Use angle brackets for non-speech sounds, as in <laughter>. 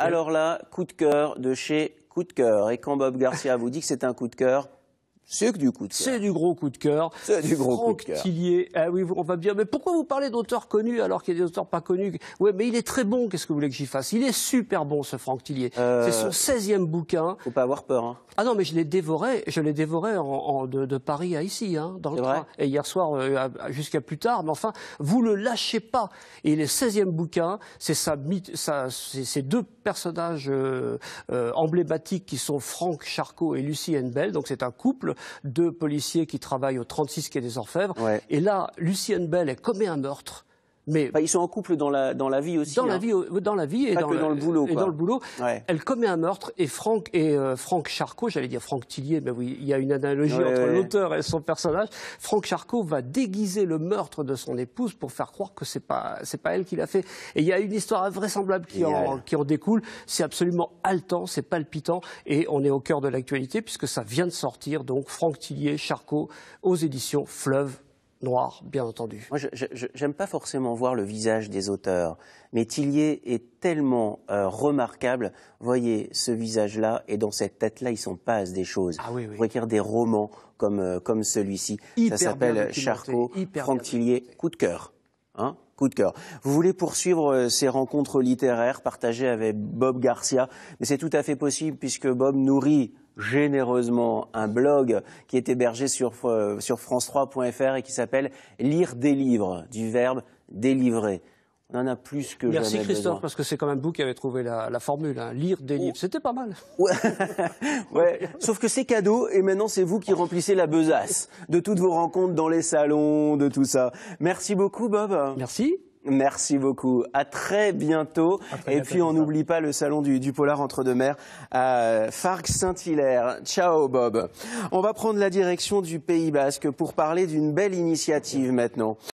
Alors là, coup de cœur de chez Coup de cœur. Et quand Bob Garcia vous dit que c'est un coup de cœur, c'est du coup de cœur. C'est du gros coup de cœur. C'est du gros coup de cœur. Tillier, ah oui, on va me mais pourquoi vous parlez d'auteurs connus alors qu'il y a des auteurs pas connus Oui, mais il est très bon, qu'est-ce que vous voulez que j'y fasse Il est super bon, ce Franck Tillier. C'est euh, son 16e bouquin. Faut pas avoir peur. Hein. Ah non, mais je l'ai dévoré, je l'ai dévoré de, Paris à ici, hein, dans le train. Et hier soir, euh, jusqu'à plus tard, mais enfin, vous le lâchez pas. Et le 16e bouquin, c'est ces deux personnages euh, emblématiques qui sont Franck Charcot et Lucie Henbel, donc c'est un couple deux policiers qui travaillent au 36 quai des Orfèvres. Et là, Lucienne Bell, elle commet un meurtre. Mais ils sont en couple dans la, dans la vie aussi. Dans la hein. vie, euh, dans la vie et, dans, le boulot, et dans, le boulot. Elle commet un meurtre et Franck et euh, Franck Charcot, j'allais dire Franck Tillier, mais oui, il y a une analogie entre l'auteur et son personnage. Franck Charcot va déguiser le meurtre de son épouse pour faire croire que c'est pas c'est pas elle qui l'a fait. Et il y a une histoire invraisemblable qui, en, qui en, découle. C'est absolument haletant, c'est palpitant et on est au cœur de l'actualité puisque ça vient de sortir. Donc Franck Tillier, Charcot, aux éditions Fleuve noir, bien entendu. Moi, je n'aime pas forcément voir le visage des auteurs, mais Tillier est tellement euh, remarquable. Voyez ce visage-là, et dans cette tête-là, ils sont passent des choses. Ah, oui, écrire des romans comme, euh, comme celui-ci, ça s'appelle Charcot, Franck Tillier, coup de cœur. Hein coup de cœur. Vous voulez poursuivre euh, ces rencontres littéraires partagées avec Bob Garcia, mais c'est tout à fait possible puisque Bob nourrit généreusement un blog qui est hébergé sur, euh, sur france3.fr et qui s'appelle Lire des livres, du verbe délivrer. On en a plus que Merci Christophe, parce que c'est quand même vous qui avez trouvé la, formule. Hein. Lire des livres, c'était pas mal. <laughs> Ouais. ouais. Sauf que c'est cadeau, et maintenant c'est vous qui remplissez la besace de toutes vos rencontres dans les salons, de tout ça. Merci beaucoup, Bob. Merci. Merci beaucoup. À très bientôt. et puis on n'oublie pas le salon du, Polar entre deux mers à Farc Saint-Hilaire. Ciao Bob. On va prendre la direction du Pays Basque pour parler d'une belle initiative maintenant.